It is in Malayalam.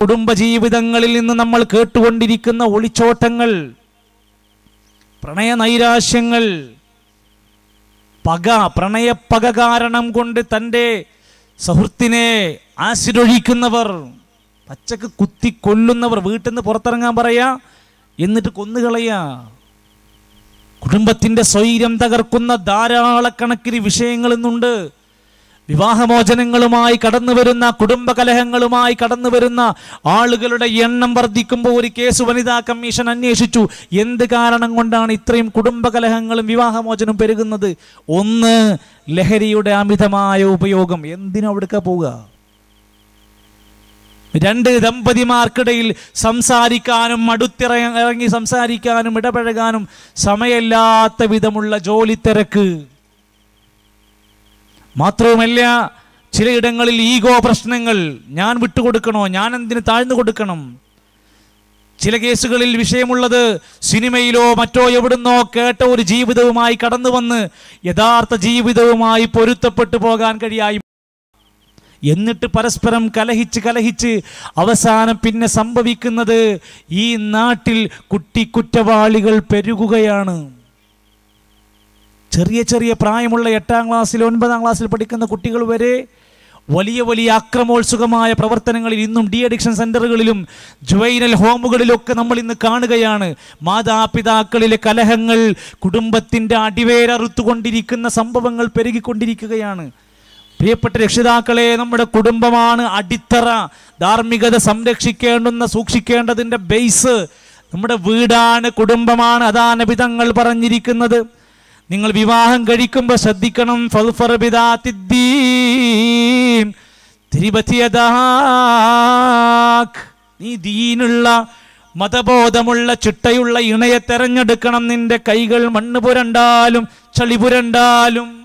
കുടുംബജീവിതങ്ങളിൽ നിന്ന് നമ്മൾ കേട്ടുകൊണ്ടിരിക്കുന്ന ഒളിച്ചോട്ടങ്ങൾ പ്രണയ നൈരാശ്യങ്ങൾ പക പ്രണയപ്പക കാരണം കൊണ്ട് തൻ്റെ സുഹൃത്തിനെ ആസിഡൊഴിക്കുന്നവർ പച്ചക്ക് കുത്തി കൊല്ലുന്നവർ വീട്ടിൽ നിന്ന് പുറത്തിറങ്ങാൻ പറയാ എന്നിട്ട് കൊന്നുകളയ കുടുംബത്തിൻ്റെ സ്വൈരം തകർക്കുന്ന ധാരാളക്കണക്കിന് വിഷയങ്ങൾ വിവാഹമോചനങ്ങളുമായി കടന്നു വരുന്ന കുടുംബകലഹങ്ങളുമായി കടന്നു വരുന്ന ആളുകളുടെ എണ്ണം വർദ്ധിക്കുമ്പോൾ ഒരു കേസ് വനിതാ കമ്മീഷൻ അന്വേഷിച്ചു എന്ത് കാരണം കൊണ്ടാണ് ഇത്രയും കുടുംബകലഹങ്ങളും വിവാഹമോചനം പെരുകുന്നത് ഒന്ന് ലഹരിയുടെ അമിതമായ ഉപയോഗം അവിടുക്ക പോവുക രണ്ട് ദമ്പതിമാർക്കിടയിൽ സംസാരിക്കാനും അടുത്തിറ ഇറങ്ങി സംസാരിക്കാനും ഇടപഴകാനും സമയമില്ലാത്ത വിധമുള്ള ജോലി തിരക്ക് മാത്രവുമല്ല ചിലയിടങ്ങളിൽ ഈഗോ പ്രശ്നങ്ങൾ ഞാൻ വിട്ടുകൊടുക്കണോ ഞാൻ എന്തിന് താഴ്ന്നു കൊടുക്കണം ചില കേസുകളിൽ വിഷയമുള്ളത് സിനിമയിലോ മറ്റോ എവിടുന്നോ കേട്ട ഒരു ജീവിതവുമായി കടന്നു വന്ന് യഥാർത്ഥ ജീവിതവുമായി പൊരുത്തപ്പെട്ടു പോകാൻ കഴിയായി എന്നിട്ട് പരസ്പരം കലഹിച്ച് കലഹിച്ച് അവസാനം പിന്നെ സംഭവിക്കുന്നത് ഈ നാട്ടിൽ കുട്ടി കുറ്റവാളികൾ പെരുകുകയാണ് ചെറിയ ചെറിയ പ്രായമുള്ള എട്ടാം ക്ലാസ്സിൽ ഒൻപതാം ക്ലാസ്സിൽ പഠിക്കുന്ന കുട്ടികൾ വരെ വലിയ വലിയ ആക്രമോത്സുകമായ പ്രവർത്തനങ്ങളിൽ ഇന്നും ഡി അഡിക്ഷൻ സെൻ്ററുകളിലും ജുവൈനൽ ഹോമുകളിലൊക്കെ നമ്മൾ ഇന്ന് കാണുകയാണ് മാതാപിതാക്കളിലെ കലഹങ്ങൾ കുടുംബത്തിൻ്റെ അടിവേരറുത്തുകൊണ്ടിരിക്കുന്ന സംഭവങ്ങൾ പെരുകിക്കൊണ്ടിരിക്കുകയാണ് പ്രിയപ്പെട്ട രക്ഷിതാക്കളെ നമ്മുടെ കുടുംബമാണ് അടിത്തറ ധാർമ്മികത സംരക്ഷിക്കേണ്ടുന്ന സൂക്ഷിക്കേണ്ടതിൻ്റെ ബേസ് നമ്മുടെ വീടാണ് കുടുംബമാണ് അതാണ് വിധങ്ങൾ പറഞ്ഞിരിക്കുന്നത് നിങ്ങൾ വിവാഹം കഴിക്കുമ്പോൾ ശ്രദ്ധിക്കണം നീ മതബോധമുള്ള ചിട്ടയുള്ള ഇണയെ തെരഞ്ഞെടുക്കണം നിന്റെ കൈകൾ മണ്ണ് പുരണ്ടാലും ചളി പുരണ്ടാലും